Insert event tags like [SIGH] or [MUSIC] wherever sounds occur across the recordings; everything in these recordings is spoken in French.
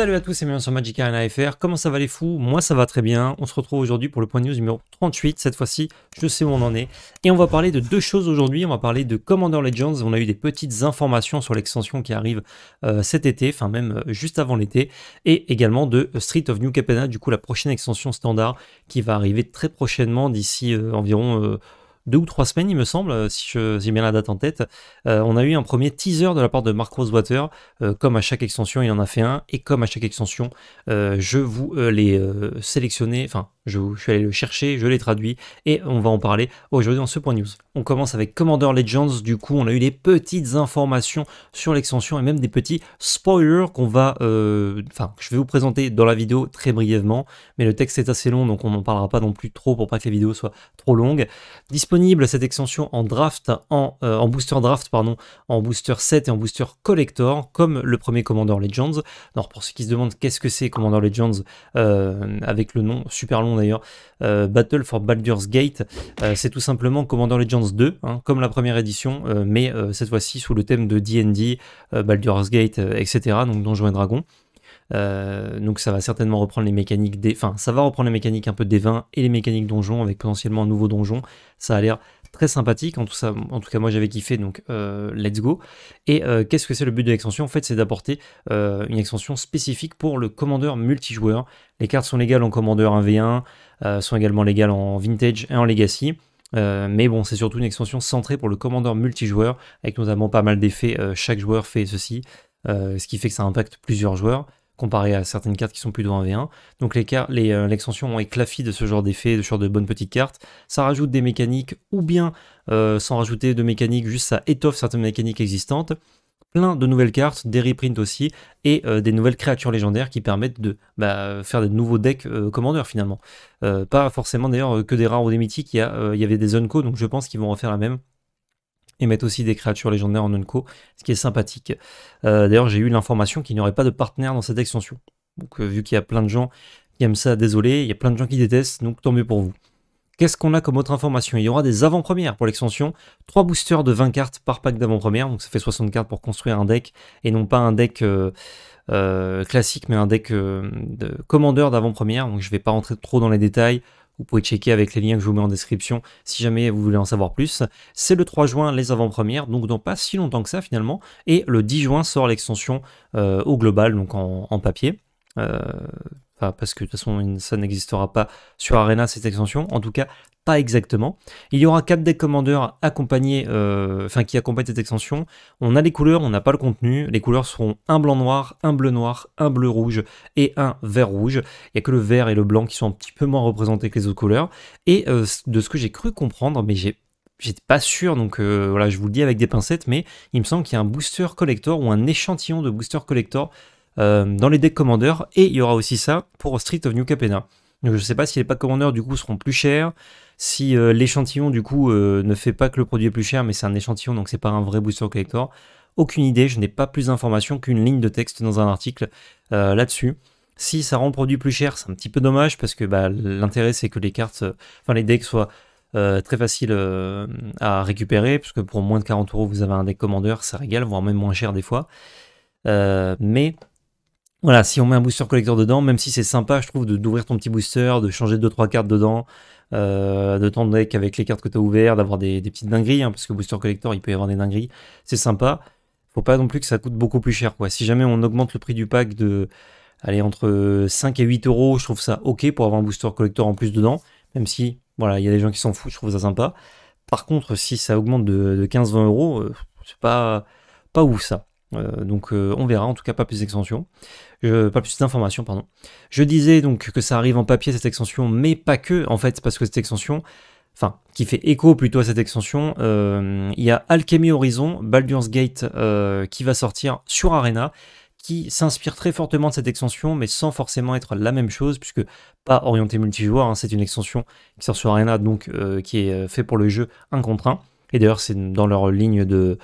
Salut à tous et bienvenue sur Magic Arena FR. Comment ça va les fous Moi ça va très bien. On se retrouve aujourd'hui pour le point de news numéro 38. Cette fois-ci, je sais où on en est. Et on va parler de deux choses aujourd'hui. On va parler de Commander Legends. On a eu des petites informations sur l'extension qui arrive euh, cet été, enfin même euh, juste avant l'été. Et également de Street of New Capena, du coup la prochaine extension standard qui va arriver très prochainement d'ici euh, environ deux ou trois semaines, il me semble, euh, si j'ai bien la date en tête, euh, on a eu un premier teaser de la part de Mark Rosewater. Euh, comme à chaque extension, il en a fait un. Et comme à chaque extension, je vous les sélectionné... enfin, je, suis allé le chercher, je l'ai traduit et on va en parler aujourd'hui dans ce point news. On commence avec Commander Legends. Du coup, on a eu des petites informations sur l'extension et même des petits spoilers qu'on va, euh, enfin, que je vais vous présenter dans la vidéo très brièvement. Mais le texte est assez long, donc on n'en parlera pas non plus trop pour pas que la vidéo soit trop longue. Disponible cette extension en draft, en, euh, booster draft, pardon, en booster 7 et en booster collector, comme le premier Commander Legends. Alors pour ceux qui se demandent qu'est-ce que c'est Commander Legends euh, avec le nom super long d'ailleurs, euh, Battle for Baldur's Gate. Euh, c'est tout simplement Commander Legends 2, hein, comme la première édition, euh, mais cette fois-ci sous le thème de D&D, Baldur's Gate, etc. Donc Donjons et Dragons. donc ça va certainement reprendre les mécaniques des, enfin ça va reprendre les mécaniques un peu des vins et les mécaniques donjons avec potentiellement un nouveau donjon. Ça a l'air sympathique. En tout, ça, en tout cas, moi j'avais kiffé, donc euh, let's go. Et euh, qu'est-ce que c'est le but de l'extension En fait, c'est d'apporter euh, une extension spécifique pour le commandeur multijoueur. Les cartes sont légales en commandeur 1v1, sont également légales en vintage et en legacy. mais bon, c'est surtout une extension centrée pour le commandeur multijoueur, avec notamment pas mal d'effets, chaque joueur fait ceci, ce qui fait que ça impacte plusieurs joueurs comparé à certaines cartes qui sont plus de 1v1. Donc l'extension les, euh, est de ce genre d'effet, de ce genre de bonnes petites cartes. Ça rajoute des mécaniques, ou bien euh, sans rajouter de mécaniques, juste ça étoffe certaines mécaniques existantes. Plein de nouvelles cartes, des reprints aussi, et euh, des nouvelles créatures légendaires qui permettent de bah, faire des nouveaux decks euh, commandeurs finalement. pas forcément d'ailleurs que des rares ou des mythiques, il y, y, avait des Unco, donc je pense qu'ils vont refaire la même et mettre aussi des créatures légendaires en unco, ce qui est sympathique. Euh, d'ailleurs, j'ai eu l'information qu'il n'y aurait pas de partenaire dans cette extension. Donc, euh, vu qu'il y a plein de gens qui aiment ça, désolé, il y a plein de gens qui détestent, donc tant mieux pour vous. Qu'est-ce qu'on a comme autre information Il y aura des avant-premières pour l'extension, 3 boosters de 20 cartes par pack d'avant-première, donc ça fait 60 cartes pour construire un deck, et non pas un deck euh, classique, mais un deck de commandeur d'avant-première, donc je ne vais pas rentrer trop dans les détails, vous pouvez checker avec les liens que je vous mets en description si jamais vous voulez en savoir plus. C'est le 3 juin les avant-premières, donc dans pas si longtemps que ça finalement. Et le 10 juin sort l'extension euh, au global, donc en, papier. Euh, parce que de toute façon, ça n'existera pas sur Arena cette extension. En tout cas, exactement. Il y aura quatre decks commandeurs accompagnés, euh, enfin qui accompagnent cette extension. On a les couleurs, on n'a pas le contenu. Les couleurs seront un blanc noir, un bleu noir, un bleu rouge et un vert rouge. Il n'y a que le vert et le blanc qui sont un petit peu moins représentés que les autres couleurs. Et euh, de ce que j'ai cru comprendre, mais j'ai j'étais pas sûr, donc euh, voilà, je vous le dis avec des pincettes, mais il me semble qu'il y a un booster collector ou un échantillon de booster collector dans les decks commandeurs, et il y aura aussi ça pour Street of New Capena je ne sais pas si les packs commandeurs du coup seront plus chers, si euh, l'échantillon du coup euh, ne fait pas que le produit est plus cher, mais c'est un échantillon donc c'est pas un vrai booster collector. Aucune idée, je n'ai pas plus d'informations qu'une ligne de texte dans un article euh, là-dessus. Si ça rend le produit plus cher, c'est un petit peu dommage parce que bah, l'intérêt c'est que les cartes, enfin les decks soient très faciles à récupérer, puisque pour moins de 40 euros vous avez un deck commandeur, ça régale, voire même moins cher des fois. mais voilà, si on met un booster collector dedans, même si c'est sympa, je trouve, d'ouvrir ton petit booster, de changer 2-3 cartes dedans, euh, de ton deck avec les cartes que tu as ouvertes, d'avoir des, petites dingueries, hein, parce que booster collector, il peut y avoir des dingueries, c'est sympa. Faut pas non plus que ça coûte beaucoup plus cher. Quoi. Si jamais on augmente le prix du pack de allez, entre 5 et 8 euros, je trouve ça ok pour avoir un booster collector en plus dedans, même si voilà, il y a des gens qui s'en foutent, je trouve ça sympa. Par contre, si ça augmente de, 15-20 euros, euh, c'est pas, pas ouf ça. Euh, donc euh, on verra, en tout cas pas plus d'extensions, pas plus d'informations, pardon. Je disais donc que ça arrive en papier cette extension, mais pas que, en fait, parce que cette extension, enfin, qui fait écho plutôt à cette extension, euh, il y a Alchemy Horizon, Baldur's Gate, qui va sortir sur Arena, qui s'inspire très fortement de cette extension, mais sans forcément être la même chose, puisque pas orienté multijoueur, hein, c'est une extension qui sort sur Arena, donc qui est fait pour le jeu un contre Et d'ailleurs, c'est dans leur ligne de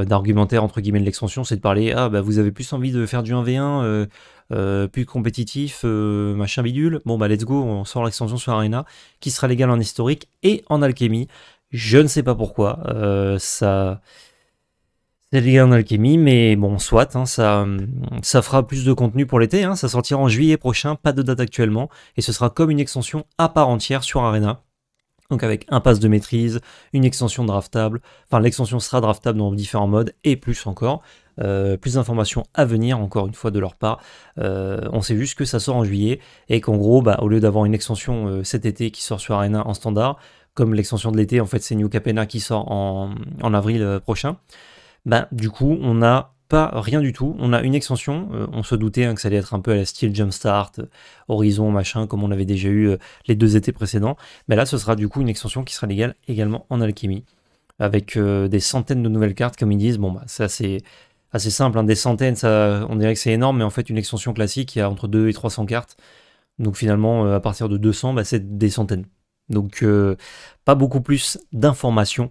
euh, d'argumentaire entre guillemets de l'extension, c'est de parler ah bah vous avez plus envie de faire du 1v1 euh, euh, plus compétitif, machin bidule. Bon bah let's go, on sort l'extension sur Arena qui sera légale en historique et en alchimie. Je ne sais pas pourquoi ça c'est légal en alchimie, mais bon soit hein, ça ça fera plus de contenu pour l'été. Hein. ça sortira en juillet prochain, pas de date actuellement et ce sera comme une extension à part entière sur Arena donc avec un pass de maîtrise, une extension draftable, enfin l'extension sera draftable dans différents modes et plus encore. Euh, plus d'informations à venir encore une fois de leur part. Euh, on sait juste que ça sort en juillet et qu'en gros, bah, au lieu d'avoir une extension euh, cet été qui sort sur Arena en standard, comme l'extension de l'été, en fait c'est New Capena qui sort en, avril prochain, bah, du coup on a pas rien du tout. On a une extension. Euh, on se doutait hein, que ça allait être un peu à la style Jumpstart, euh, Horizon, machin, comme on avait déjà eu euh, les deux étés précédents. Mais là, ce sera du coup une extension qui sera légale également en alchimie, avec des centaines de nouvelles cartes, comme ils disent. Bon, bah, ça c'est assez simple, hein. des centaines, ça, on dirait que c'est énorme, mais en fait, une extension classique, il y a entre 2 et 300 cartes. Donc finalement, à partir de 200, bah, c'est des centaines. Donc pas beaucoup plus d'informations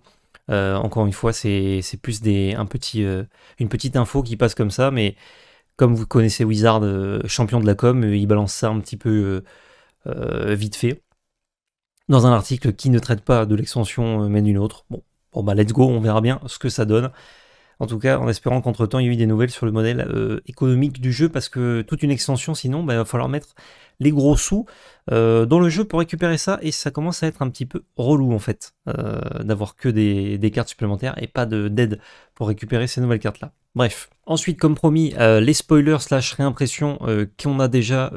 euh, encore une fois, c'est plus des, un petit, euh, une petite info qui passe comme ça, mais comme vous connaissez Wizard, euh, champion de la com, il balance ça un petit peu vite fait dans un article qui ne traite pas de l'extension mais d'une autre. Bon, bon bah let's go, on verra bien ce que ça donne. En tout cas, en espérant qu'entre temps il y ait eu des nouvelles sur le modèle économique du jeu, parce que toute une extension, sinon, bah, il va falloir mettre les gros sous. Euh, dans le jeu pour récupérer ça et ça commence à être un petit peu relou en fait euh, d'avoir que des, cartes supplémentaires et pas d'aide pour récupérer ces nouvelles cartes là. Bref, ensuite comme promis, euh, les spoilers slash réimpressions qu'on a déjà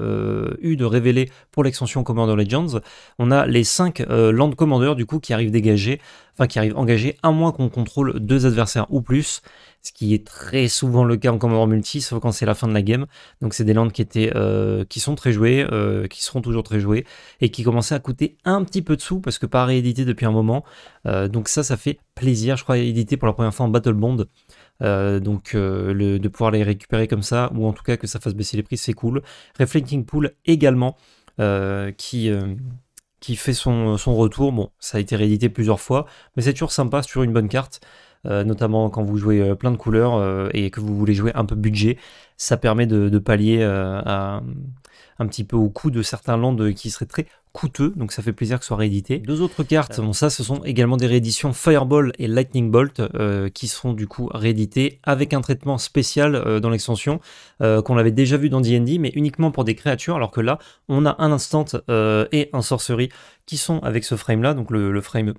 eu de révéler pour l'extension Commander Legends, on a les 5 Land Commander du coup qui arrivent dégagés, enfin qui arrivent engagés à moins qu'on contrôle deux adversaires ou plus ce qui est très souvent le cas en Commodore Multi, sauf quand c'est la fin de la game. Donc c'est des landes qui, étaient, euh, qui sont très jouées, euh, qui seront toujours très jouées, et qui commençaient à coûter un petit peu de sous, parce que pas réédité depuis un moment. Euh, donc ça, ça fait plaisir, je crois, édité pour la première fois en Battle Bond. donc de pouvoir les récupérer comme ça, ou en tout cas que ça fasse baisser les prix, c'est cool. Reflecting Pool également, qui, qui fait son, son, retour. Bon, ça a été réédité plusieurs fois, mais c'est toujours sympa, c'est toujours une bonne carte. Euh, notamment quand vous jouez euh, plein de couleurs euh, et que vous voulez jouer un peu budget, ça permet de, pallier un petit peu au coût de certains lands qui seraient très coûteux, donc ça fait plaisir que ce soit réédité. Deux autres cartes, bon ça ce sont également des rééditions Fireball et Lightning Bolt qui seront du coup rééditées avec un traitement spécial dans l'extension qu'on avait déjà vu dans D&D mais uniquement pour des créatures alors que là on a un instant et un sorcery qui sont avec ce frame là, donc le frame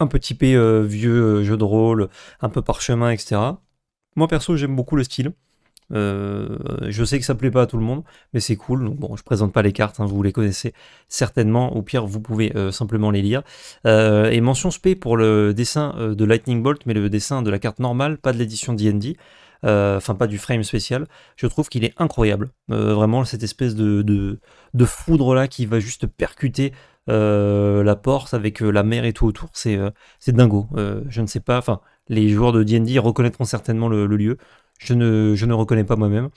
un peu typé euh, vieux euh, jeu de rôle, un peu parchemin, etc. Moi perso, j'aime beaucoup le style. Euh, je sais que ça plaît pas à tout le monde, mais c'est cool. Donc bon, je présente pas les cartes, hein, vous les connaissez certainement. Au pire, vous pouvez simplement les lire. et mention SP pour le dessin de Lightning Bolt, mais le dessin de la carte normale, pas de l'édition D&D. Enfin, pas du frame spécial. Je trouve qu'il est incroyable. vraiment, cette espèce de, de, de foudre là qui va juste percuter euh, la porte avec euh, la mer et tout autour, c'est euh, dingo. je ne sais pas, enfin, les joueurs de D&D reconnaîtront certainement le, le lieu. Je ne, je ne reconnais pas moi-même,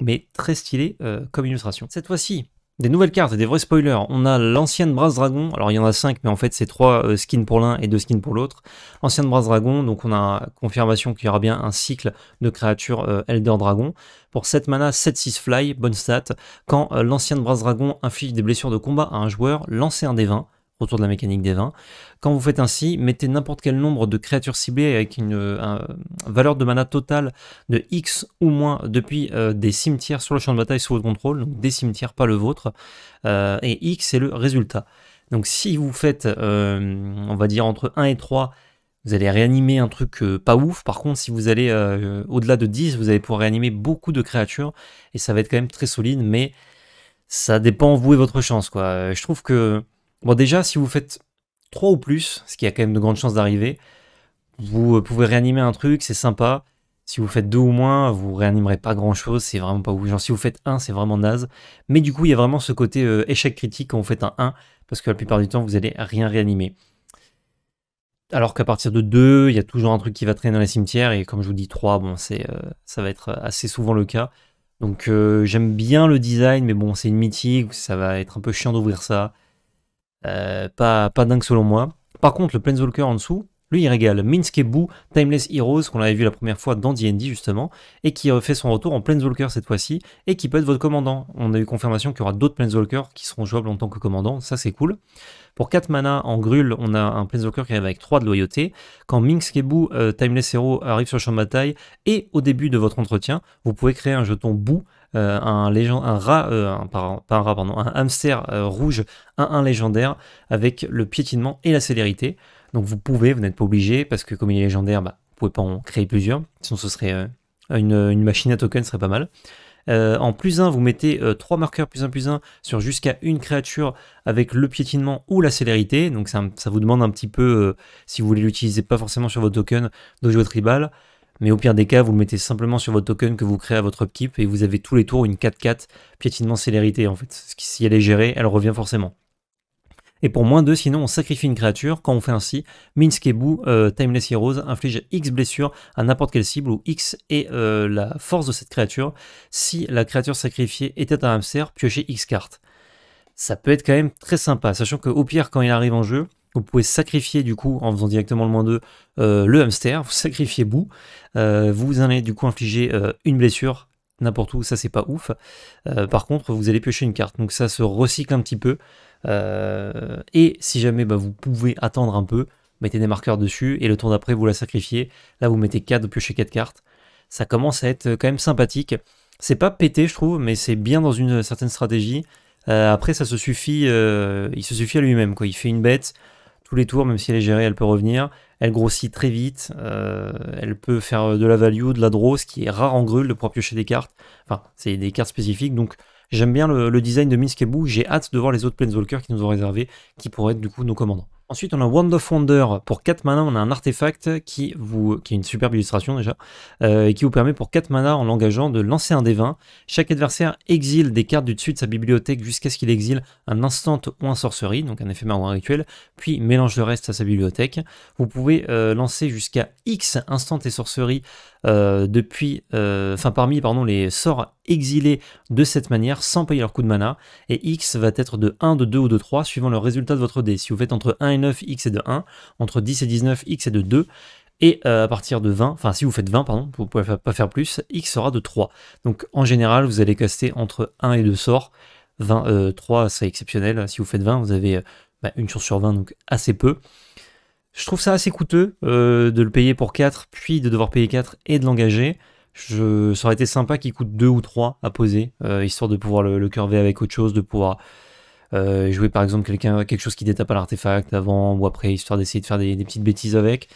mais très stylé comme illustration. Cette fois-ci, des nouvelles cartes et des vrais spoilers. On a l'ancienne Brass Dragon. Alors il y en a 5, mais en fait c'est 3 euh, skins pour l'un et 2 skins pour l'autre. Ancienne Brass Dragon, donc on a confirmation qu'il y aura bien un cycle de créatures euh, Elder Dragon. Pour 7 mana, 7-6 fly, bonne stat. Quand euh, l'ancienne Brass Dragon inflige des blessures de combat à un joueur, lancez un des 20 autour de la mécanique des vins. Quand vous faites ainsi, mettez n'importe quel nombre de créatures ciblées avec une, euh, valeur de mana totale de X ou moins depuis euh, des cimetières sur le champ de bataille sous votre contrôle, donc des cimetières, pas le vôtre, euh, et X est le résultat. Donc si vous faites, on va dire, entre 1 et 3, vous allez réanimer un truc pas ouf. Par contre, si vous allez au-delà de 10, vous allez pouvoir réanimer beaucoup de créatures, et ça va être quand même très solide, mais ça dépend vous et votre chance. quoi. Je trouve que Bon, déjà, si vous faites 3 ou plus, ce qui a quand même de grandes chances d'arriver, vous euh, pouvez réanimer un truc, c'est sympa. Si vous faites 2 ou moins, vous réanimerez pas grand chose, c'est vraiment pas ouf. Genre si vous faites 1, c'est vraiment naze. Mais du coup, il y a vraiment ce côté euh, échec critique quand vous faites un 1, parce que la plupart du temps, vous allez rien réanimer. Alors qu'à partir de 2, il y a toujours un truc qui va traîner dans les cimetières, et comme je vous dis 3, bon, euh, ça va être assez souvent le cas. Donc j'aime bien le design, mais bon, c'est une mythique, ça va être un peu chiant d'ouvrir ça. Euh, pas, pas dingue selon moi. Par contre, le Planeswalker en dessous, lui, il régale Minsk et Boo, Timeless Heroes, qu'on avait vu la première fois dans D&D, justement, et qui fait son retour en Planeswalker cette fois-ci, et qui peut être votre commandant. On a eu confirmation qu'il y aura d'autres Planeswalkers qui seront jouables en tant que commandant, ça c'est cool. Pour 4 mana, en Grul, on a un Planeswalker qui arrive avec 3 de loyauté. Quand Minsk et euh, Timeless Hero, arrive sur le champ de bataille, et au début de votre entretien, vous pouvez créer un jeton bou. Euh, un, légend, un rat, euh, un, hamster euh, rouge 1-1 légendaire avec le piétinement et la célérité. Donc vous pouvez, vous n'êtes pas obligé, parce que comme il est légendaire, bah, vous pouvez pas en créer plusieurs, sinon ce serait une, machine à token serait pas mal. en plus 1, vous mettez 3 marqueurs plus 1 plus 1 sur jusqu'à une créature avec le piétinement ou la célérité. Donc ça, vous demande un petit peu, si vous voulez l'utiliser pas forcément sur votre token, de jouer tribal. Mais au pire des cas, vous le mettez simplement sur votre token que vous créez à votre upkeep et vous avez tous les tours une 4-4 piétinement célérité en fait. Si elle est gérée, elle revient forcément. Et pour moins 2, sinon on sacrifie une créature. Quand on fait ainsi, Minsk et euh, Boo, Timeless Heroes, inflige X blessures à n'importe quelle cible où X est euh, la force de cette créature. Si la créature sacrifiée était un hamster, piochez X cartes. Ça peut être quand même très sympa, sachant qu'au pire, quand il arrive en jeu, vous pouvez sacrifier du coup, en faisant directement le moins 2, euh, le hamster, vous sacrifiez bout, euh, vous allez du coup infliger euh, une blessure n'importe où, ça c'est pas ouf. par contre, vous allez piocher une carte, donc ça se recycle un petit peu. et si jamais bah, vous pouvez attendre un peu, mettez des marqueurs dessus, et le tour d'après vous la sacrifiez. Là vous mettez 4, de piochez 4 cartes. Ça commence à être quand même sympathique. C'est pas pété je trouve, mais c'est bien dans une certaine stratégie. après ça se suffit, il se suffit à lui-même, quoi. Il fait une bête, tous les tours, même si elle est gérée, elle peut revenir. Elle grossit très vite, euh, elle peut faire euh, de la value, de la draw, ce qui est rare en grue, de pouvoir piocher des cartes. Enfin, c'est des cartes spécifiques, donc j'aime bien le, design de Minsk et J'ai hâte de voir les autres Planeswalkers qui nous ont réservé, qui pourraient être du coup nos commandants. Ensuite, on a Wand of Wonder. Pour 4 mana, on a un artefact qui, vous, qui est une superbe illustration déjà, euh, et qui vous permet pour 4 mana, en l'engageant, de lancer un des 20. Chaque adversaire exile des cartes du dessus de sa bibliothèque jusqu'à ce qu'il exile un instant ou un sorcerie, donc un éphémère ou rituel, puis mélange le reste à sa bibliothèque. Vous pouvez euh, lancer jusqu'à X instant et sorceries euh, depuis, euh, enfin parmi pardon, les sorts exilés de cette manière sans payer leur coup de mana, et X va être de 1, de 2 ou de 3 suivant le résultat de votre dé. Si vous faites entre 1 et 9, X est de 1, entre 10 et 19, X est de 2, et euh, à partir de 20, enfin si vous faites 20, pardon, vous ne pouvez pas faire plus, X sera de 3. Donc en général, vous allez caster entre 1 et 2 sorts. 20, 3, c'est exceptionnel. Si vous faites 20, vous avez bah, une chance sur 20, donc assez peu. Je trouve ça assez coûteux euh, de le payer pour 4, puis de devoir payer 4 et de l'engager. ça aurait été sympa qu'il coûte 2 ou 3 à poser, euh, histoire de pouvoir le, curver avec autre chose, de pouvoir euh, jouer par exemple quelqu'un, quelque chose qui détape à l'artefact avant ou après, histoire d'essayer de faire des, petites bêtises avec.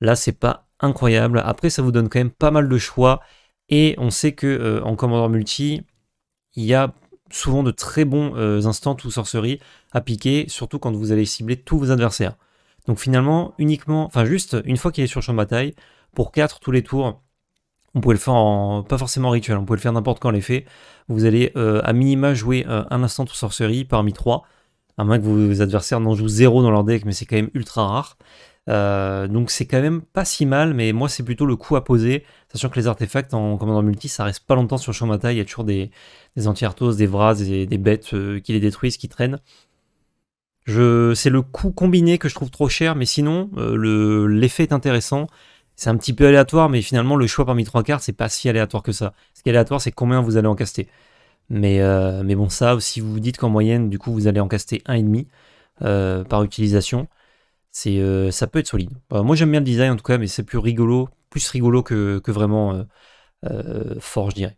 Là, c'est pas incroyable. Après, ça vous donne quand même pas mal de choix. Et on sait que en Commandant Multi, il y a souvent de très bons instants ou sorceries à piquer, surtout quand vous allez cibler tous vos adversaires. Donc finalement, uniquement, enfin juste une fois qu'il est sur le champ de bataille, pour 4 tous les tours, on pouvait le faire en, pas forcément en rituel, on pouvait le faire n'importe quand l'effet. Vous allez euh, à minima jouer euh, un instant de sorcerie parmi 3, à moins que vos, adversaires n'en jouent 0 dans leur deck, mais c'est quand même ultra rare. Euh, donc c'est quand même pas si mal, mais moi c'est plutôt le coup à poser, sachant que les artefacts en commandant multi, ça reste pas longtemps sur le champ de bataille, il y a toujours des, anti artos des vras, et des bêtes qui les détruisent, qui traînent. Je, c'est le coût combiné que je trouve trop cher, mais sinon, euh, l'effet est intéressant. C'est un petit peu aléatoire, mais finalement, le choix parmi trois cartes, c'est pas si aléatoire que ça. Ce qui est aléatoire, c'est combien vous allez en caster. Mais, euh, bon, ça, si vous vous dites qu'en moyenne, du coup, vous allez en caster 1,5 demi euh, par utilisation, ça peut être solide. moi, j'aime bien le design en tout cas, mais c'est plus rigolo, plus rigolo que, que vraiment fort, je dirais.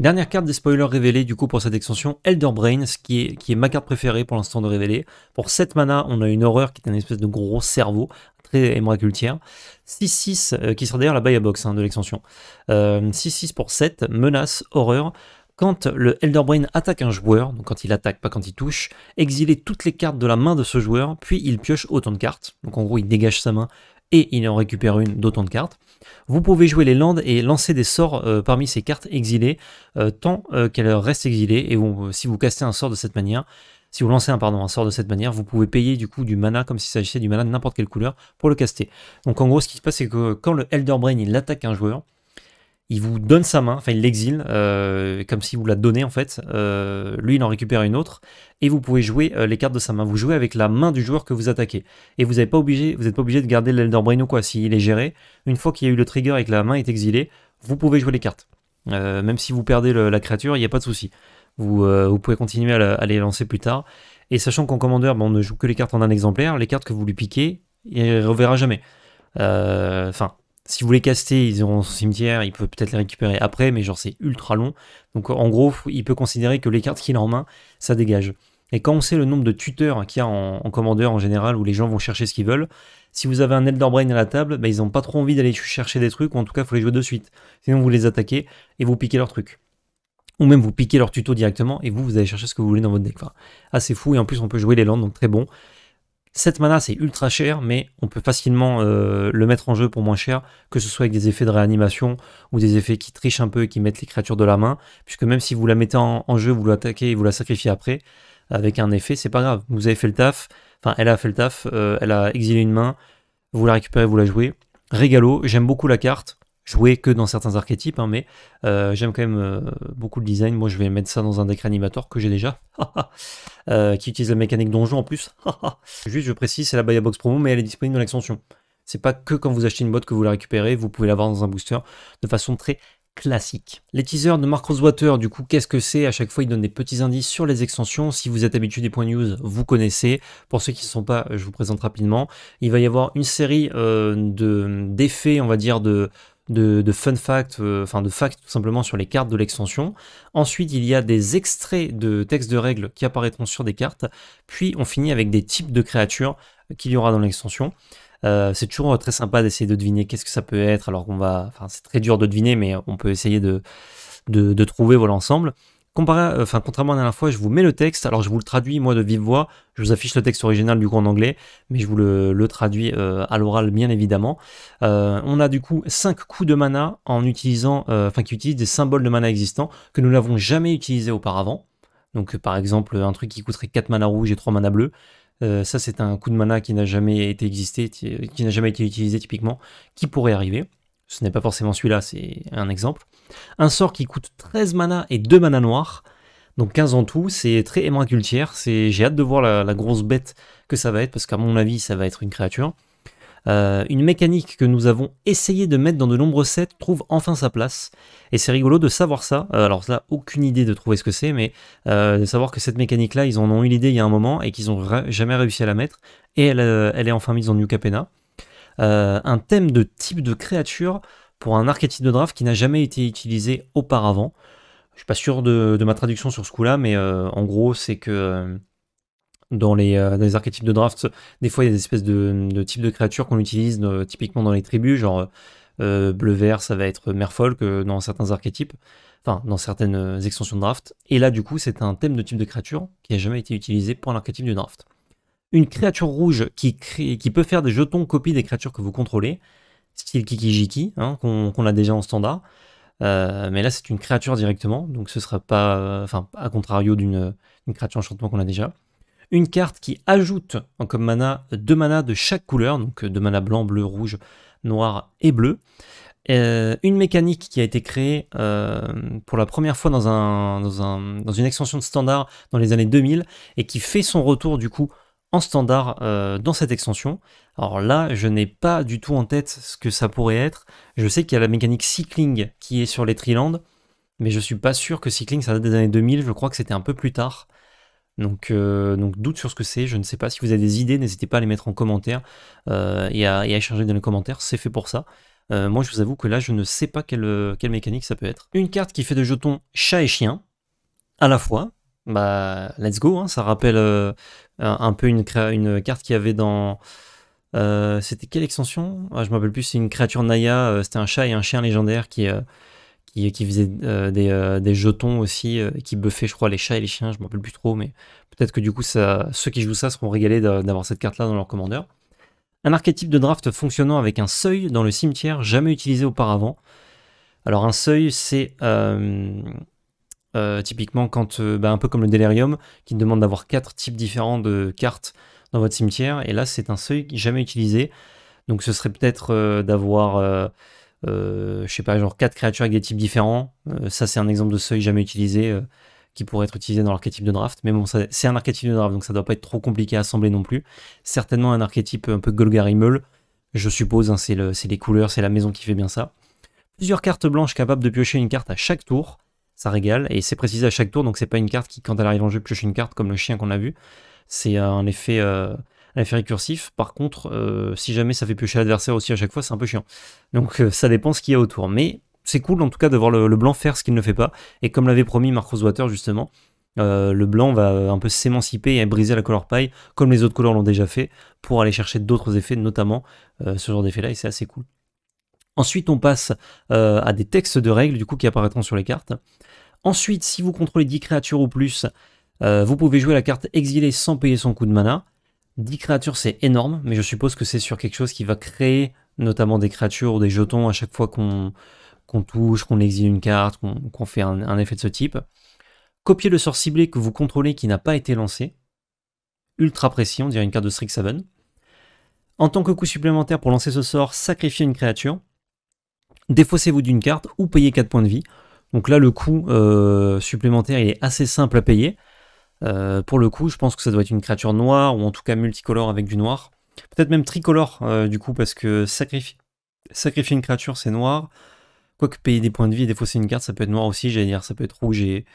Dernière carte des spoilers révélés du coup pour cette extension, Elder Brain, ce qui est, ma carte préférée pour l'instant de révéler. Pour 7 mana, on a une horreur qui est un espèce de gros cerveau, très émeracultière. 6-6, euh, qui sera d'ailleurs la buy -a box hein, de l'extension. 6-6 euh, pour 7, menace, horreur. Quand le Elder Brain attaque un joueur, donc quand il attaque, pas quand il touche, exiler toutes les cartes de la main de ce joueur, puis il pioche autant de cartes. Donc en gros, il dégage sa main et il en récupère une d'autant de cartes. Vous pouvez jouer les landes et lancer des sorts euh, parmi ces cartes exilées euh, tant euh, qu'elles restent exilées. Et si vous castez un sort de cette manière, si vous lancez un, pardon, un sort de cette manière, vous pouvez payer du coup du mana comme s'il s'agissait du mana de n'importe quelle couleur pour le caster. Donc en gros, ce qui se passe, c'est que quand le Elder Brain il attaque un joueur, il vous donne sa main, enfin il l'exile, euh, comme si vous la donnez en fait. Euh, lui, il en récupère une autre, et vous pouvez jouer euh, les cartes de sa main. Vous jouez avec la main du joueur que vous attaquez. Et vous n'êtes pas, obligé, pas obligé de garder l'Elder Brain ou quoi, s'il est géré. Une fois qu'il y a eu le trigger et que la main est exilée, vous pouvez jouer les cartes. même si vous perdez la créature, il n'y a pas de souci. Vous, pouvez continuer à, les lancer plus tard. Et sachant qu'en commandeur, ben, on ne joue que les cartes en un exemplaire, les cartes que vous lui piquez, il ne reverra jamais. Enfin, si vous les castez, ils auront son cimetière, ils peuvent peut-être les récupérer après, mais genre c'est ultra long. Donc en gros, il peut considérer que les cartes qu'il a en main, ça dégage. Et quand on sait le nombre de tuteurs qu'il y a en, commandeur en général, où les gens vont chercher ce qu'ils veulent, si vous avez un Elder Brain à la table, bah, ils n'ont pas trop envie d'aller chercher des trucs, ou en tout cas, il faut les jouer de suite. Sinon, vous les attaquez et vous piquez leurs trucs. Ou même vous piquez leur tuto directement et vous, vous allez chercher ce que vous voulez dans votre deck. assez fou, et en plus, on peut jouer les landes, donc très bon. Cette mana, c'est ultra cher, mais on peut facilement euh, le mettre en jeu pour moins cher, que ce soit avec des effets de réanimation ou des effets qui trichent un peu et qui mettent les créatures de la main, puisque même si vous la mettez en, jeu, vous l'attaquez et vous la sacrifiez après, avec un effet, c'est pas grave. Vous avez fait le taf, enfin, elle a fait le taf, euh, elle a exilé une main, vous la récupérez, vous la jouez. Régalo, j'aime beaucoup la carte jouer que dans certains archétypes, hein, mais euh, j'aime quand même euh, beaucoup le design. Moi, je vais mettre ça dans un deck animateur que j'ai déjà, [LAUGHS] euh, qui utilise la mécanique donjon en plus. [LAUGHS] Juste, je précise, c'est la Baya Box promo, mais elle est disponible dans l'extension. C'est pas que quand vous achetez une boîte que vous la récupérez, vous pouvez l'avoir dans un booster de façon très classique. Les teasers de Mark Rosewater, du coup, qu'est-ce que c'est À chaque fois, ils donnent des petits indices sur les extensions. Si vous êtes habitué des points news, vous connaissez. Pour ceux qui ne sont pas, je vous présente rapidement. Il va y avoir une série d'effets, on va dire, de, de, fun facts, euh, enfin de facts tout simplement sur les cartes de l'extension. Ensuite, il y a des extraits de textes de règles qui apparaîtront sur des cartes. Puis on finit avec des types de créatures qu'il y aura dans l'extension. Euh, c'est toujours très sympa d'essayer de deviner qu'est-ce que ça peut être. Alors qu'on va, enfin c'est très dur de deviner, mais on peut essayer de, trouver voilà, contrairement à la dernière fois, je vous mets le texte. Alors, je vous le traduis, moi, de vive voix. Je vous affiche le texte original, du coup, en anglais, mais je vous le, traduis euh, à l'oral, bien évidemment. Euh, on a, du coup, 5 coups de mana en utilisant, euh, enfin, qui utilisent des symboles de mana existants que nous n'avons jamais utilisés auparavant. Donc, par exemple, un truc qui coûterait 4 mana rouge et 3 mana bleus. ça, c'est un coup de mana qui n'a jamais été existé, qui n'a jamais été utilisé typiquement, qui pourrait arriver ce n'est pas forcément celui-là, c'est un exemple. Un sort qui coûte 13 mana et 2 mana noirs, donc 15 en tout, c'est très aimant cultière, j'ai hâte de voir la, grosse bête que ça va être, parce qu'à mon avis ça va être une créature. Euh, une mécanique que nous avons essayé de mettre dans de nombreux sets trouve enfin sa place, et c'est rigolo de savoir ça, euh, alors là aucune idée de trouver ce que c'est, mais euh, de savoir que cette mécanique là ils en ont eu l'idée il y a un moment et qu'ils n'ont jamais réussi à la mettre, et elle, elle est enfin mise en New Capena. Euh, un thème de type de créature pour un archétype de draft qui n'a jamais été utilisé auparavant. Je suis pas sûr de, ma traduction sur ce coup-là, mais euh, en gros, c'est que euh, dans les, archétypes de draft, des fois, il y a des espèces de, types de créatures qu'on utilise typiquement dans les tribus, genre bleu-vert, ça va être merfolk dans certains archétypes enfin dans certaines extensions de draft. Et là, du coup, c'est un thème de type de créature qui n'a jamais été utilisé pour un archétype de draft une créature rouge qui, qui peut faire des jetons copies des créatures que vous contrôlez, style Kikijiki, hein, qu'on a déjà en standard. Euh, mais là, c'est une créature directement, donc ce sera pas, euh, enfin, à contrario d'une créature enchantement qu'on a déjà. Une carte qui ajoute en hein, comme mana deux manas de chaque couleur, donc euh, deux manas blanc, bleu, rouge, noir et bleu. une mécanique qui a été créée pour la première fois dans, un, dans, dans, une extension de standard dans les années 2000 et qui fait son retour du coup en standard euh, dans cette extension. Alors là, je n'ai pas du tout en tête ce que ça pourrait être. Je sais qu'il y a la mécanique cycling qui est sur les Trilands, mais je suis pas sûr que cycling, ça date des années 2000, je crois que c'était un peu plus tard. Donc, euh, donc doute sur ce que c'est, je ne sais pas. Si vous avez des idées, n'hésitez pas à les mettre en commentaire euh, et, à, à échanger dans les commentaires, c'est fait pour ça. moi, je vous avoue que là, je ne sais pas quelle, quelle mécanique ça peut être. Une carte qui fait de jetons chat et chien, à la fois, bah, let's go, hein. ça rappelle euh, un peu une, carte qu'il y avait dans. Euh, c'était quelle extension ah, Je m'appelle rappelle plus, c'est une créature Naya, euh, c'était un chat et un chien légendaire qui, qui, faisait des, jetons aussi, qui buffait, je crois, les chats et les chiens, je m'en rappelle plus trop, mais peut-être que du coup, ceux qui jouent ça seront régalés d'avoir cette carte-là dans leur commandeur. Un archétype de draft fonctionnant avec un seuil dans le cimetière jamais utilisé auparavant. Alors un seuil, c'est euh, typiquement, quand, euh, bah, un peu comme le Delirium, qui demande d'avoir quatre types différents de cartes dans votre cimetière. Et là, c'est un seuil jamais utilisé. Donc, ce serait peut-être euh, d'avoir, je sais pas, genre quatre créatures avec des types différents. ça, c'est un exemple de seuil jamais utilisé qui pourrait être utilisé dans l'archétype de draft. Mais bon, c'est un archétype de draft, donc ça doit pas être trop compliqué à assembler non plus. Certainement un archétype un peu Golgari Meul, je suppose. Hein, c'est le, les couleurs, c'est la maison qui fait bien ça. Plusieurs cartes blanches capables de piocher une carte à chaque tour ça régale. Et c'est précisé à chaque tour, donc c'est pas une carte qui, quand elle arrive en jeu, pioche une carte comme le chien qu'on a vu. C'est euh, euh, un effet, récursif. Par contre, euh, si jamais ça fait piocher l'adversaire aussi à chaque fois, c'est un peu chiant. Donc ça dépend ce qu'il y a autour. Mais c'est cool en tout cas de voir le, blanc faire ce qu'il ne fait pas. Et comme l'avait promis Marcos Water justement, le blanc va un peu s'émanciper et briser la couleur paille comme les autres couleurs l'ont déjà fait, pour aller chercher d'autres effets, notamment ce genre d'effet-là, et c'est assez cool. Ensuite, on passe euh, à des textes de règles du coup qui apparaîtront sur les cartes. Ensuite, si vous contrôlez 10 créatures ou plus, euh, vous pouvez jouer la carte exilée sans payer son coup de mana. 10 créatures, c'est énorme, mais je suppose que c'est sur quelque chose qui va créer notamment des créatures ou des jetons à chaque fois qu'on touche, qu'on exile une carte, qu'on fait un, effet de ce type. Copier le sort ciblé que vous contrôlez qui n'a pas été lancé. Ultra précis, on dirait une carte de Strixhaven. En tant que coup supplémentaire pour lancer ce sort, sacrifier une créature défaussez-vous d'une carte ou payez 4 points de vie. Donc là, le coût euh, supplémentaire, il est assez simple à payer. Euh, pour le coup, je pense que ça doit être une créature noire, ou en tout cas multicolore avec du noir. Peut-être même tricolore, euh, du coup, parce que sacrifier, une créature, c'est noir. Quoique payer des points de vie et défausser une carte, ça peut être noir aussi, j'allais dire, ça peut être rouge et,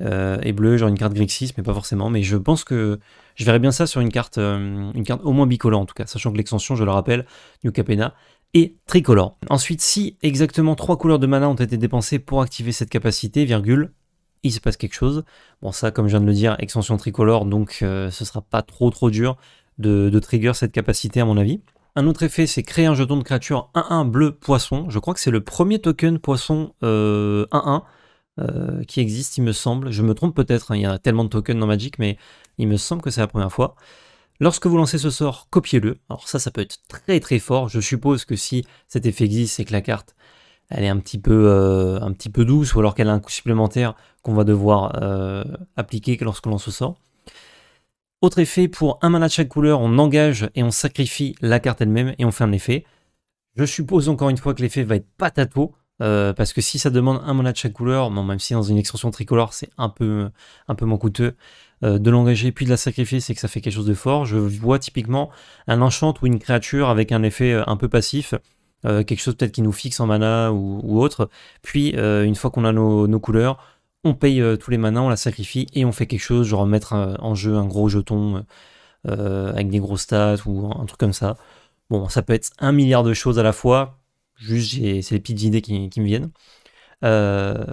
et bleu, genre une carte Grixis, mais pas forcément. Mais je pense que je verrais bien ça sur une carte, une carte au moins bicolore en tout cas, sachant que l'extension, je le rappelle, New Capena, et tricolore. Ensuite, si exactement trois couleurs de mana ont été dépensées pour activer cette capacité, virgule, il se passe quelque chose. Bon ça, comme je viens de le dire, extension tricolore, donc ce euh, ce sera pas trop trop dur de, trigger cette capacité à mon avis. Un autre effet, c'est créer un jeton de créature 1-1 bleu poisson. Je crois que c'est le premier token poisson 1-1 euh, euh, qui existe, il me semble. Je me trompe peut-être, hein, il y a tellement de tokens dans Magic, mais il me semble que c'est la première fois. Lorsque vous lancez ce sort, copiez-le. Alors ça, ça peut être très très fort. Je suppose que si cet effet existe, c'est que la carte, elle est un petit peu, euh, un petit peu douce, ou alors qu'elle a un coût supplémentaire qu'on va devoir euh, appliquer lorsque lance se sort. Autre effet, pour un mana de chaque couleur, on engage et on sacrifie la carte elle-même et on fait un effet. Je suppose encore une fois que l'effet va être patato, euh, parce que si ça demande un mana de chaque couleur, même si dans une extension tricolore c'est un peu, un peu moins coûteux, euh, de l'engager puis de la sacrifier, c'est que ça fait quelque chose de fort. Je vois typiquement un enchant ou une créature avec un effet euh, un peu passif. Euh, quelque chose peut-être qui nous fixe en mana ou, autre. Puis, une fois qu'on a nos, couleurs, on paye tous les manas, on la sacrifie et on fait quelque chose, genre mettre en jeu un gros jeton avec des gros stats ou un, truc comme ça. Bon, ça peut être un milliard de choses à la fois, juste c'est les petites idées qui me viennent. Euh,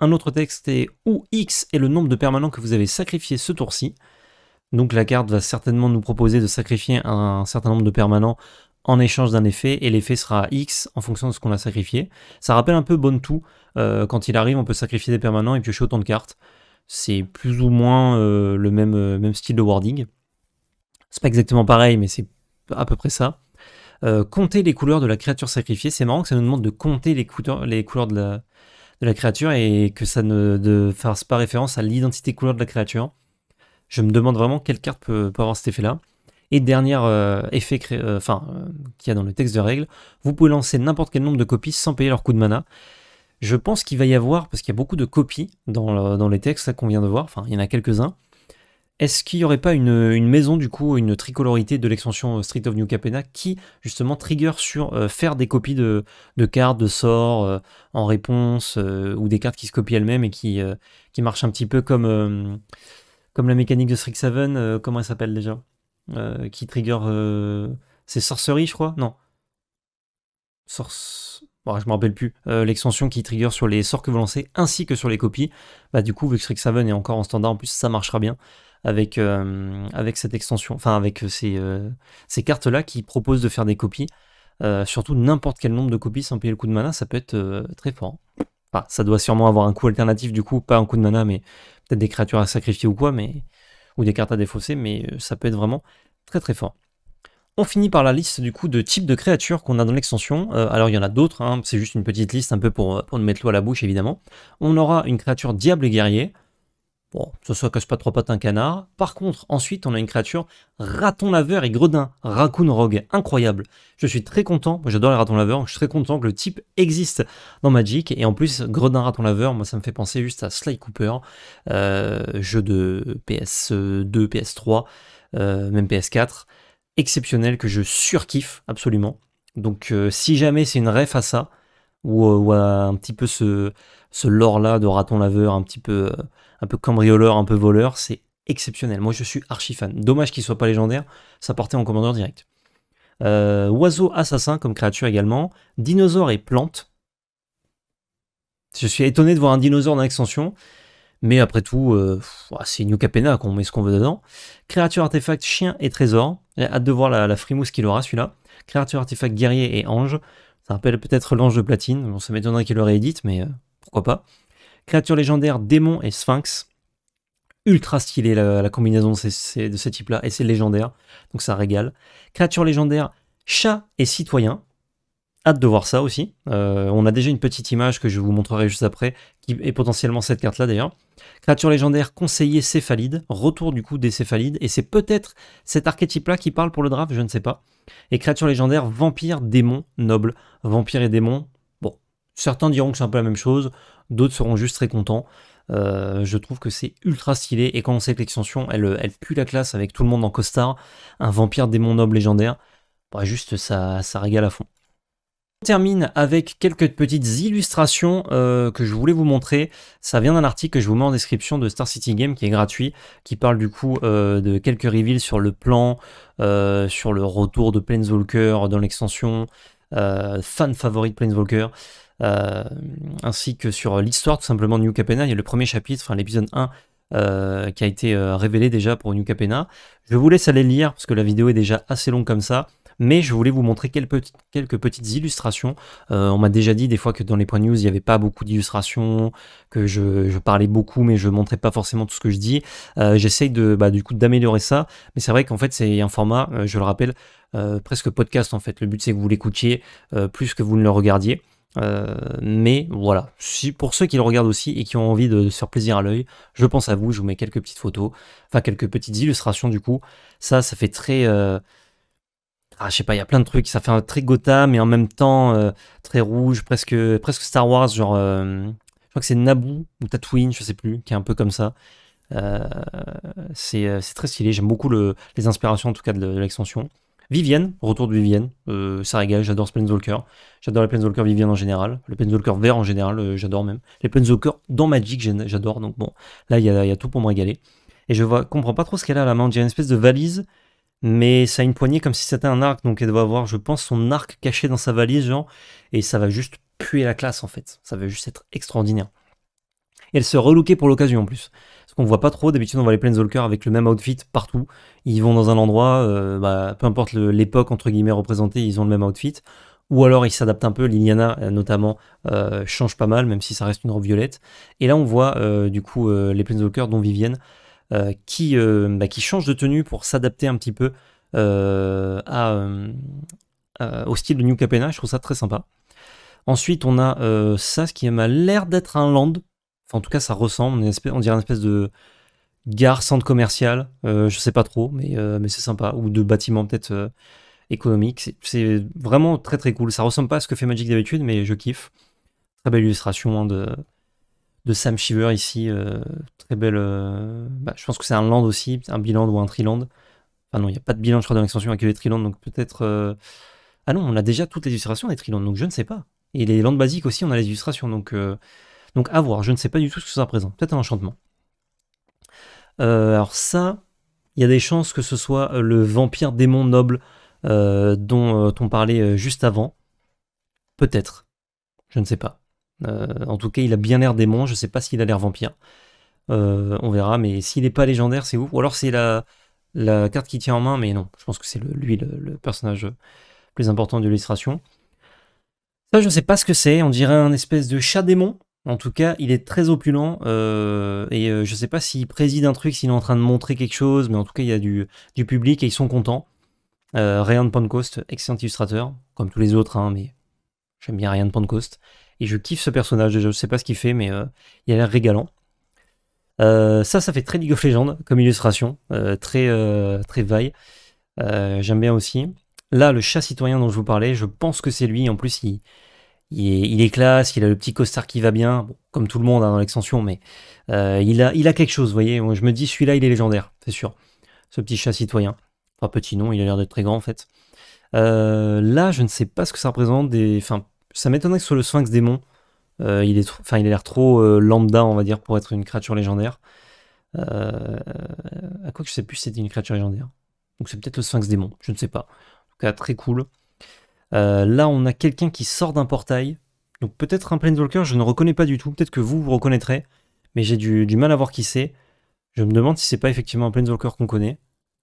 un autre texte est où X est le nombre de permanents que vous avez sacrifié ce tour-ci. Donc la carte va certainement nous proposer de sacrifier un certain nombre de permanents en échange d'un effet, et l'effet sera X en fonction de ce qu'on a sacrifié. Ça rappelle un peu Bontu, euh, quand il arrive on peut sacrifier des permanents et piocher autant de cartes. C'est plus ou moins euh, le même, même style de wording. C'est pas exactement pareil, mais c'est à peu près ça. compter les couleurs de la créature sacrifiée, c'est marrant que ça nous demande de compter les couleurs de la, de la créature et que ça ne, fasse pas référence à l'identité couleur de la créature. Je me demande vraiment quelle carte peut, avoir cet effet-là. Et dernier euh, effet euh, enfin, euh, qu'il y a dans le texte de règle, vous pouvez lancer n'importe quel nombre de copies sans payer leur coût de mana. Je pense qu'il va y avoir, parce qu'il y a beaucoup de copies dans, dans les textes qu'on vient de voir, enfin il y en a quelques-uns, est-ce qu'il n'y aurait pas une, maison, du coup, une tricolorité de l'extension euh, Street of New Capena qui, justement, trigger sur euh, faire des copies de, cartes, de sorts euh, en réponse, ou des cartes qui se copient elles-mêmes et qui, qui marchent un petit peu comme, comme la mécanique de Strixhaven, comment elle s'appelle déjà Qui trigger. c'est Sorcery, je crois Non. Sorce je me rappelle plus, l'extension qui trigger sur les sorts que vous lancez ainsi que sur les copies. Bah, du coup, vu que Strixhaven est encore en standard, en plus, ça marchera bien avec, euh, avec cette extension, enfin avec euh, euh, ces, cartes-là qui proposent de faire des copies. surtout n'importe quel nombre de copies sans payer le coup de mana, ça peut être très fort. Enfin, ça doit sûrement avoir un coût alternatif du coup, pas un coup de mana, mais peut-être des créatures à sacrifier ou quoi, mais ou des cartes à défausser, mais ça peut être vraiment très très fort. On finit par la liste du coup de types de créatures qu'on a dans l'extension. alors il y en a d'autres, hein. c'est juste une petite liste un peu pour, pour mettre l'eau à la bouche évidemment. On aura une créature diable et guerrier, Bon, ça, que casse pas trois pattes un canard. Par contre, ensuite, on a une créature raton laveur et gredin, raccoon rogue, incroyable. Je suis très content, moi j'adore les ratons laveurs, je suis très content que le type existe dans Magic, et en plus, gredin raton laveur, moi ça me fait penser juste à Sly Cooper, euh, jeu de PS2, PS3, euh, même PS4, exceptionnel que je surkiffe absolument. Donc euh, si jamais c'est une ref à ça, ou, un petit peu ce, ce lore-là de raton laveur, un petit peu un peu cambrioleur, un peu voleur, c'est exceptionnel. Moi, je suis archi fan. Dommage qu'il soit pas légendaire, ça portait en commandeur direct. Euh, oiseau assassin comme créature également. Dinosaure et plante. Je suis étonné de voir un dinosaure dans l'extension. Mais après tout, euh, c'est New Capena qu'on met ce qu'on veut dedans. Créature artefact, chien et trésor. hâte de voir la, frimousse qu'il aura celui-là. Créature artefact, guerrier et ange. Ça rappelle peut-être l'ange de platine. On ça m'étonnerait qu'il le réédite, mais euh, pourquoi pas. Créature légendaire, démon et sphinx. Ultra stylé la, combinaison de ces, de types-là, et c'est légendaire, donc ça régale. Créature légendaire, chat et citoyen. Hâte de voir ça aussi. Euh, on a déjà une petite image que je vous montrerai juste après, qui est potentiellement cette carte-là d'ailleurs. Créature légendaire, conseiller céphalide, retour du coup des céphalides, et c'est peut-être cet archétype-là qui parle pour le draft, je ne sais pas. Et créature légendaire, vampire, démon, noble. Vampire et démon, Certains diront que c'est un peu la même chose, d'autres seront juste très contents. Euh, je trouve que c'est ultra stylé et quand on sait que l'extension elle, pue la classe avec tout le monde en costard, un vampire démon noble légendaire, bah, juste ça, ça régale à fond. On termine avec quelques petites illustrations euh, que je voulais vous montrer. Ça vient d'un article que je vous mets en description de Star City Game qui est gratuit, qui parle du coup euh, de quelques reveals sur le plan, sur le retour de Planeswalker dans l'extension, fan favori de Planeswalker. Euh, ainsi que sur l'histoire tout simplement de New Capena. Il y a le premier chapitre, enfin l'épisode 1 euh, qui a été euh, révélé déjà pour New Capena. Je vous laisse aller lire parce que la vidéo est déjà assez longue comme ça, mais je voulais vous montrer quelques, petites, illustrations. on m'a déjà dit des fois que dans les points news, il n'y avait pas beaucoup d'illustrations, que je, parlais beaucoup, mais je montrais pas forcément tout ce que je dis. J'essaye de, bah, du coup d'améliorer ça, mais c'est vrai qu'en fait, c'est un format, je le rappelle, presque podcast en fait. Le but, c'est que vous l'écoutiez plus que vous ne le regardiez. Euh, mais voilà, si, pour ceux qui le regardent aussi et qui ont envie de se faire plaisir à l'œil, je pense à vous, je vous mets quelques petites photos, enfin quelques petites illustrations du coup. Ça, ça fait très... Euh, ah, je sais pas, il y a plein de trucs, ça fait un très Gotham, mais en même temps euh, très rouge, presque, presque Star Wars, genre... je crois que c'est Naboo ou Tatooine, je sais plus, qui est un peu comme ça. c'est très stylé, j'aime beaucoup les inspirations en tout cas de l'extension. Vivienne, retour de Vivienne, ça euh, régale, j'adore ce Planeswalker. J'adore les Planeswalker Vivienne en général, le Planeswalker vert en général, euh, j'adore même. Les Planeswalker dans Magic, j'adore, donc bon, là il y a, tout pour me régaler. Et je vois, comprends pas trop ce qu'elle a à la main, J'ai une espèce de valise, mais ça a une poignée comme si c'était un arc, donc elle doit avoir, je pense, son arc caché dans sa valise, genre, et ça va juste puer la classe en fait. Ça va juste être extraordinaire. Et elle se relookait pour l'occasion en plus qu'on voit pas trop. D'habitude, on voit les Planeswalkers avec le même outfit partout. Ils vont dans un endroit, euh, bah, peu importe l'époque entre guillemets représentée, ils ont le même outfit. Ou alors ils s'adaptent un peu, Liliana euh, notamment euh, change pas mal, même si ça reste une robe violette. Et là on voit du coup les Planeswalkers, dont Vivienne, qui, bah, qui change de tenue pour s'adapter un petit peu à, au style de New Capena. Je trouve ça très sympa. Ensuite on a ça, ce qui a l'air d'être un land, en tout cas, ça ressemble. On, espèce, dirait une espèce de gare, centre commercial. Je euh, je sais pas trop, mais, euh, mais c'est sympa. Ou de bâtiment peut-être euh, économique. C'est vraiment très très cool. Ça ressemble pas à ce que fait Magic d'habitude, mais je kiffe. Très belle illustration hein, de, de Sam Shiver ici. très belle. Bah, je pense que c'est un land aussi, un biland ou un triland. Ah non, il n'y a pas de bilan, je crois, dans l'extension avec les trilands, donc peut-être. Ah non, on a déjà toutes les illustrations des trilands, donc je ne sais pas. Et les landes basiques aussi, on a les illustrations, donc donc à voir, je ne sais pas du tout ce que ça représente. Peut-être un enchantement. Euh, alors ça, il y a des chances que ce soit euh, le vampire démon noble euh, dont on parlait juste avant. Peut-être. Je ne sais pas. en tout cas, il a bien l'air démon, je ne sais pas s'il a l'air vampire. on verra, mais s'il n'est pas légendaire, c'est ouf. Ou alors c'est la, carte qui tient en main, mais non, je pense que c'est lui le, le, personnage plus important de l'illustration. Ça, je ne sais pas ce que c'est, on dirait un espèce de chat démon, en tout cas, il est très opulent euh, et je euh, je sais pas s'il préside un truc, s'il est en train de montrer quelque chose, mais en tout cas, il y a du, du public et ils sont contents. Euh, de Pentecost, excellent illustrateur, comme tous les autres, hein, mais j'aime bien Ryan Pentecost. Et je kiffe ce personnage je je sais pas ce qu'il fait, mais euh, il a l'air régalant. ça, ça fait très League of Legends comme illustration, très, très vaille. j'aime bien aussi. Là, le chat citoyen dont je vous parlais, je pense que c'est lui. En plus, il, il est, classe, il a le petit costard qui va bien, comme tout le monde hein, dans l'extension, mais euh, il, a, quelque chose, vous voyez. je me dis, celui-là, il est légendaire, c'est sûr. Ce petit chat citoyen. Enfin, petit nom, il a l'air d'être très grand en fait. Euh, là, je ne sais pas ce que ça représente. ça m'étonnerait que ce soit le sphinx démon. Euh, il, est enfin, il a l'air trop lambda, on va dire, pour être une créature légendaire. à quoi que je sais plus si c'était une créature légendaire. Donc c'est peut-être le sphinx démon, je ne sais pas. En tout cas, très cool. Euh, là, on a quelqu'un qui sort d'un portail. Donc peut-être un Planeswalker, je ne reconnais pas du tout. Peut-être que vous, vous reconnaîtrez. Mais j'ai du, mal à voir qui c'est. Je me demande si c'est pas effectivement un Planeswalker qu'on connaît.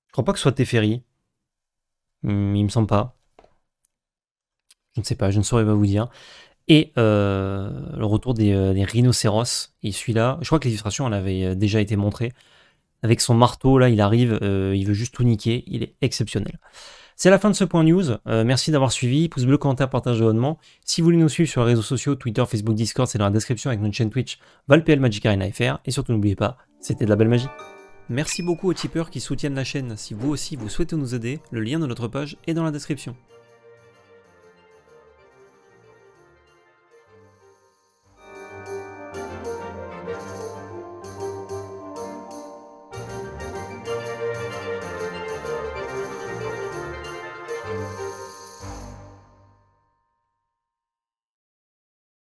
Je crois pas que ce soit Teferi. Hmm, il me semble pas. Je ne sais pas, je ne saurais pas vous dire. Et euh, le retour des, euh, rhinocéros. Et celui-là, je crois que l'illustration, elle avait déjà été montrée. Avec son marteau, là, il arrive, il veut juste tout niquer. Il est exceptionnel. C'est la fin de ce point news. Euh, merci d'avoir suivi. Pouce bleu, commentaire, partage abonnement. Si vous voulez nous suivre sur les réseaux sociaux, Twitter, Facebook, Discord, c'est dans la description avec notre chaîne Twitch ValPL Magic Arena FR. Et surtout, n'oubliez pas, c'était de la belle magie. Merci beaucoup aux tipeurs qui soutiennent la chaîne. Si vous aussi vous souhaitez nous aider, le lien de notre page est dans la description.